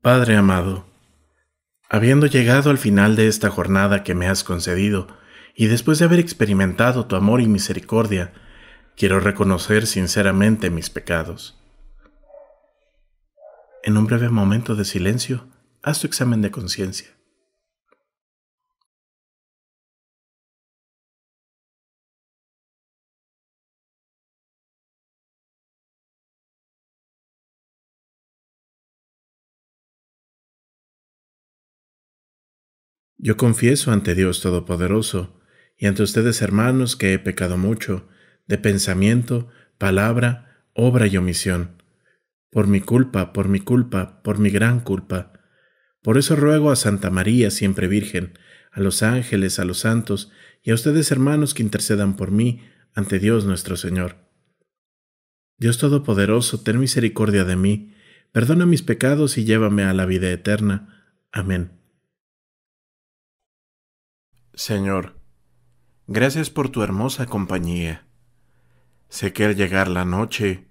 Padre amado, habiendo llegado al final de esta jornada que me has concedido, y después de haber experimentado tu amor y misericordia, quiero reconocer sinceramente mis pecados. En un breve momento de silencio, Haz tu examen de conciencia. Yo confieso ante Dios Todopoderoso y ante ustedes hermanos que he pecado mucho, de pensamiento, palabra, obra y omisión. Por mi culpa, por mi culpa, por mi gran culpa por eso ruego a Santa María, siempre Virgen, a los ángeles, a los santos, y a ustedes hermanos que intercedan por mí ante Dios nuestro Señor. Dios Todopoderoso, ten misericordia de mí, perdona mis pecados y llévame a la vida eterna. Amén. Señor, gracias por tu hermosa compañía. Sé que al llegar la noche,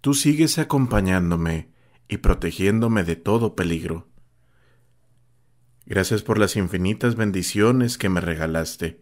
tú sigues acompañándome y protegiéndome de todo peligro. Gracias por las infinitas bendiciones que me regalaste.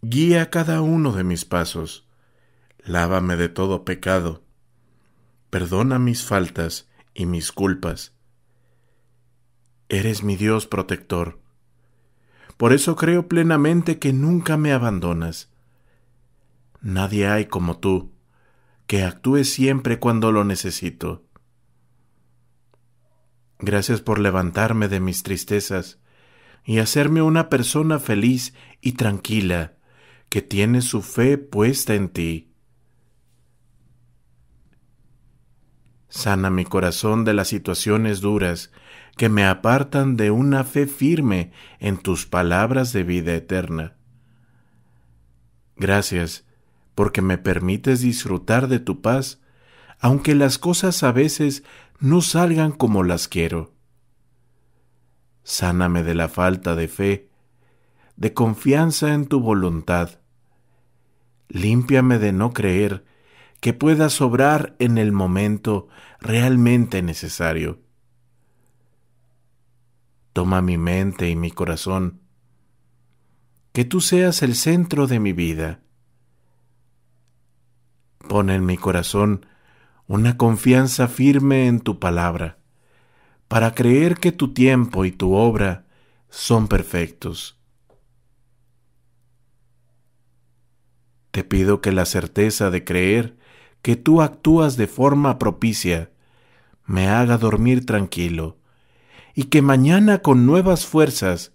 Guía cada uno de mis pasos. Lávame de todo pecado. Perdona mis faltas y mis culpas. Eres mi Dios protector. Por eso creo plenamente que nunca me abandonas. Nadie hay como tú, que actúe siempre cuando lo necesito. Gracias por levantarme de mis tristezas y hacerme una persona feliz y tranquila, que tiene su fe puesta en ti. Sana mi corazón de las situaciones duras que me apartan de una fe firme en tus palabras de vida eterna. Gracias, porque me permites disfrutar de tu paz, aunque las cosas a veces no salgan como las quiero. Sáname de la falta de fe, de confianza en tu voluntad. Límpiame de no creer que pueda sobrar en el momento realmente necesario. Toma mi mente y mi corazón, que tú seas el centro de mi vida. Pon en mi corazón una confianza firme en tu palabra, para creer que tu tiempo y tu obra son perfectos. Te pido que la certeza de creer que tú actúas de forma propicia me haga dormir tranquilo y que mañana con nuevas fuerzas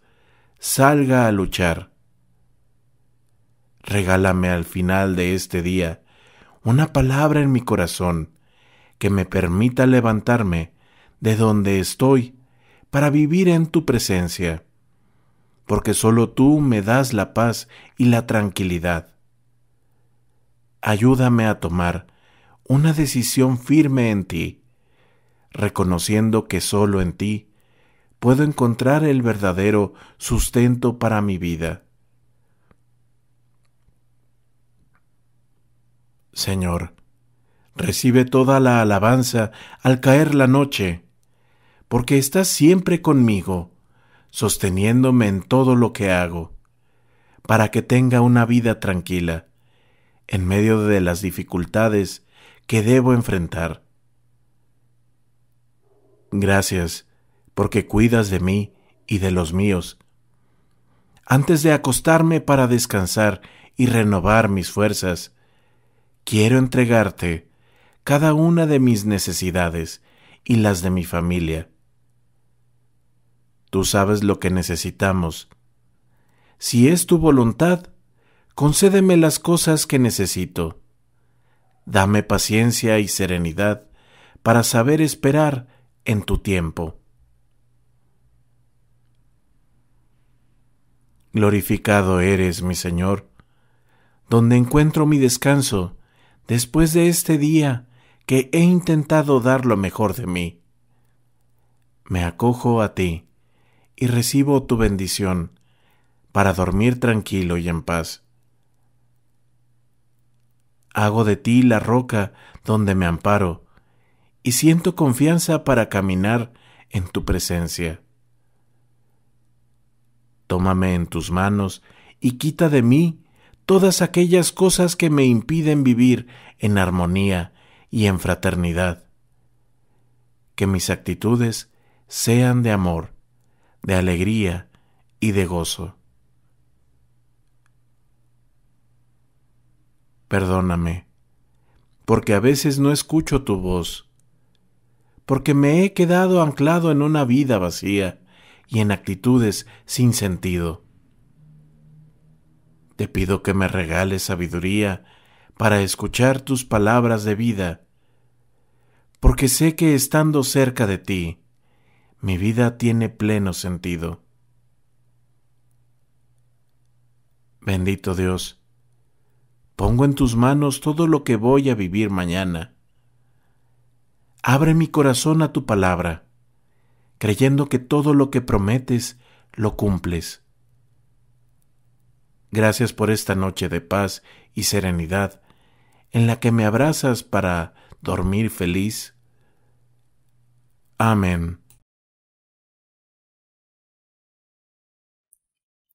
salga a luchar. Regálame al final de este día una palabra en mi corazón que me permita levantarme de donde estoy para vivir en tu presencia, porque solo tú me das la paz y la tranquilidad. Ayúdame a tomar una decisión firme en ti, reconociendo que solo en ti puedo encontrar el verdadero sustento para mi vida. Señor, Recibe toda la alabanza al caer la noche, porque estás siempre conmigo, sosteniéndome en todo lo que hago, para que tenga una vida tranquila, en medio de las dificultades que debo enfrentar. Gracias, porque cuidas de mí y de los míos. Antes de acostarme para descansar y renovar mis fuerzas, quiero entregarte cada una de mis necesidades y las de mi familia. Tú sabes lo que necesitamos. Si es tu voluntad, concédeme las cosas que necesito. Dame paciencia y serenidad para saber esperar en tu tiempo. Glorificado eres, mi Señor, donde encuentro mi descanso después de este día que he intentado dar lo mejor de mí. Me acojo a ti y recibo tu bendición para dormir tranquilo y en paz. Hago de ti la roca donde me amparo y siento confianza para caminar en tu presencia. Tómame en tus manos y quita de mí todas aquellas cosas que me impiden vivir en armonía y en fraternidad. Que mis actitudes sean de amor, de alegría y de gozo. Perdóname, porque a veces no escucho tu voz, porque me he quedado anclado en una vida vacía y en actitudes sin sentido. Te pido que me regales sabiduría para escuchar tus palabras de vida, porque sé que estando cerca de ti, mi vida tiene pleno sentido. Bendito Dios, pongo en tus manos todo lo que voy a vivir mañana. Abre mi corazón a tu palabra, creyendo que todo lo que prometes lo cumples. Gracias por esta noche de paz y serenidad en la que me abrazas para dormir feliz. Amén.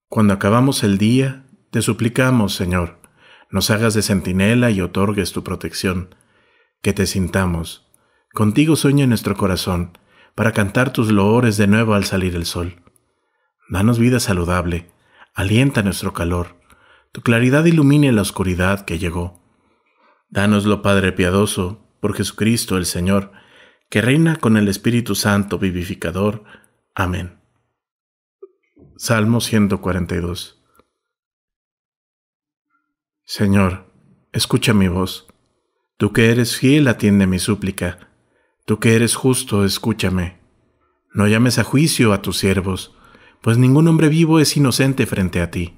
Cuando acabamos el día, te suplicamos, Señor, nos hagas de centinela y otorgues tu protección, que te sintamos. Contigo sueña nuestro corazón, para cantar tus loores de nuevo al salir el sol. Danos vida saludable, alienta nuestro calor, tu claridad ilumine la oscuridad que llegó. Danoslo, Padre piadoso, por Jesucristo el Señor, que reina con el Espíritu Santo vivificador. Amén. Salmo 142 Señor, escucha mi voz. Tú que eres fiel, atiende mi súplica. Tú que eres justo, escúchame. No llames a juicio a tus siervos, pues ningún hombre vivo es inocente frente a ti.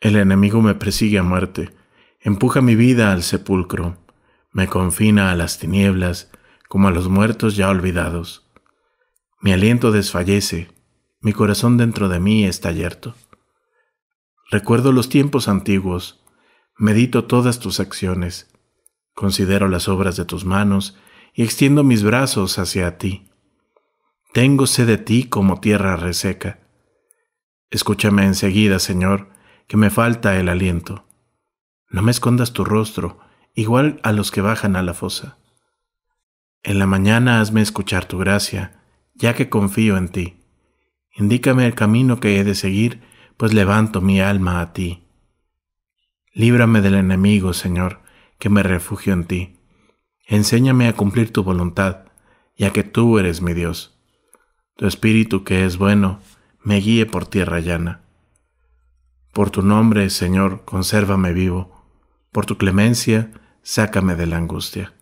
El enemigo me persigue a muerte Empuja mi vida al sepulcro, me confina a las tinieblas, como a los muertos ya olvidados. Mi aliento desfallece, mi corazón dentro de mí está yerto. Recuerdo los tiempos antiguos, medito todas tus acciones, considero las obras de tus manos y extiendo mis brazos hacia ti. Tengo sed de ti como tierra reseca. Escúchame enseguida, Señor, que me falta el aliento. No me escondas tu rostro, igual a los que bajan a la fosa. En la mañana hazme escuchar tu gracia, ya que confío en ti. Indícame el camino que he de seguir, pues levanto mi alma a ti. Líbrame del enemigo, Señor, que me refugio en ti. Enséñame a cumplir tu voluntad, ya que tú eres mi Dios. Tu espíritu, que es bueno, me guíe por tierra llana. Por tu nombre, Señor, consérvame vivo por tu clemencia, sácame de la angustia.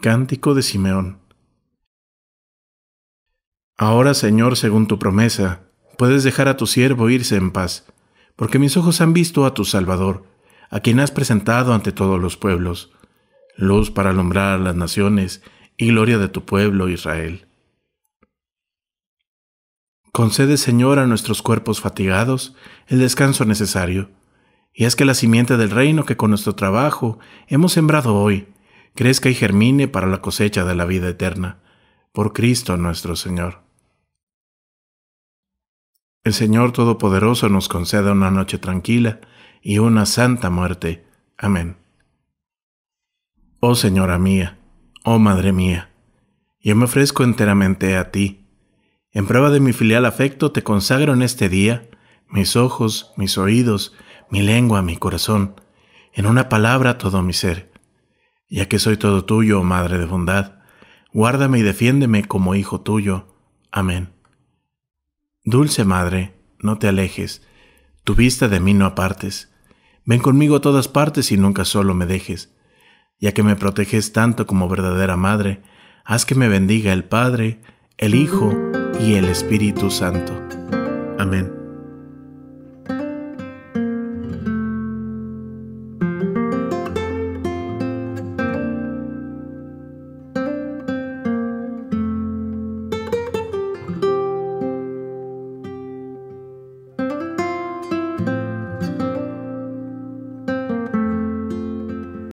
Cántico de Simeón. Ahora, Señor, según tu promesa, puedes dejar a tu siervo irse en paz, porque mis ojos han visto a tu Salvador, a quien has presentado ante todos los pueblos, luz para alumbrar a las naciones y gloria de tu pueblo Israel. Concede, Señor, a nuestros cuerpos fatigados el descanso necesario y es que la simiente del reino que con nuestro trabajo hemos sembrado hoy, crezca y germine para la cosecha de la vida eterna, por Cristo nuestro Señor. El Señor Todopoderoso nos conceda una noche tranquila y una santa muerte. Amén. Oh Señora mía, oh Madre mía, yo me ofrezco enteramente a ti. En prueba de mi filial afecto te consagro en este día mis ojos, mis oídos, mi lengua, mi corazón, en una palabra todo mi ser. Ya que soy todo tuyo, Madre de bondad, guárdame y defiéndeme como hijo tuyo. Amén. Dulce Madre, no te alejes, tu vista de mí no apartes. Ven conmigo a todas partes y nunca solo me dejes. Ya que me proteges tanto como verdadera Madre, haz que me bendiga el Padre, el Hijo y el Espíritu Santo.